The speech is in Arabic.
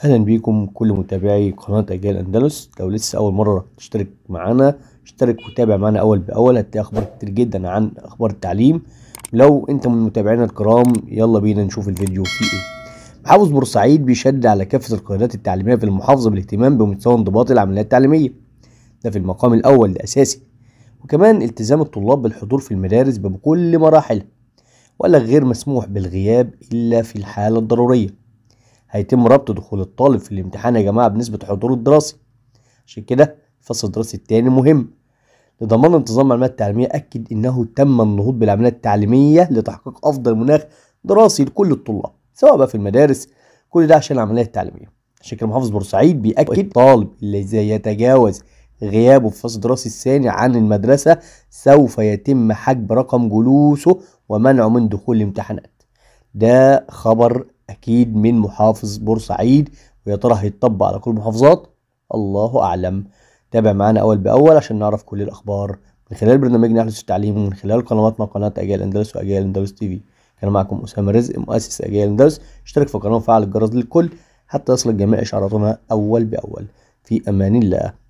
اهلا بيكم كل متابعي قناه اجيال اندلس لو لسه اول مره تشترك معانا اشترك وتابع معانا اول باول هتلاقي اخبار كتير جدا عن اخبار التعليم لو انت من متابعينا الكرام يلا بينا نشوف الفيديو فيه ايه محافظ بورسعيد بيشد على كافه القيادات التعليميه في المحافظه بالاهتمام بمستوى انضباط العمليات التعليميه ده في المقام الاول الاساسي وكمان التزام الطلاب بالحضور في المدارس بكل مراحلها ولا غير مسموح بالغياب الا في الحاله الضروريه هيتم ربط دخول الطالب في الامتحان يا جماعة بنسبة حضوره الدراسي عشان كده الفصل الدراسي التاني مهم لضمان انتظام المعلومات التعليمية أكد أنه تم النهوض بالعملية التعليمية لتحقيق أفضل مناخ دراسي لكل الطلاب سواء بقى في المدارس كل ده عشان العملية التعليمية عشان كده محافظ بورسعيد بيأكد الطالب الذي يتجاوز غيابه في الفصل الدراسي الثاني عن المدرسة سوف يتم حجب رقم جلوسه ومنعه من دخول الامتحانات ده خبر أكيد من محافظ بورسعيد ويا ترى هيتطبق على كل المحافظات الله أعلم تابع معانا أول بأول عشان نعرف كل الأخبار من خلال برنامجنا أحدث التعليم ومن خلال قنواتنا قناة أجيال أندلس وأجيال أندلس تي في كان معكم أسامة رزق مؤسس أجيال أندلس اشترك في القناة وفعل الجرس للكل حتى يصلك جميع إشعاراتنا أول بأول في أمان الله